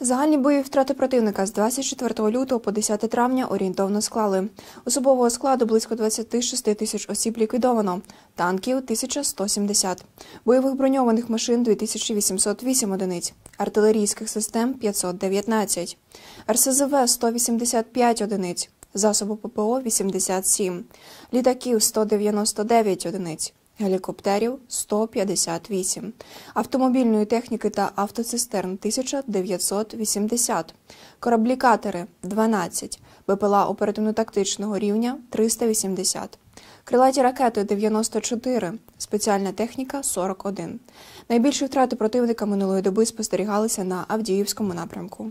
Загальні бойові втрати противника з 24 лютого по 10 травня орієнтовно склали. Особового складу близько 26 тисяч осіб ліквідовано, танків 1170, бойових броньованих машин 2808 одиниць, артилерійських систем 519, РСЗВ 185 одиниць, засобу ППО 87, літаків 199 одиниць, гелікоптерів 158, автомобільної техніки та автоцистерн 1980, кораблі-катери 12, БПЛА оперативно-тактичного рівня 380, крилаті ракети 94, спеціальна техніка 41. Найбільші втрати противника минулої доби спостерігалися на Авдіївському напрямку.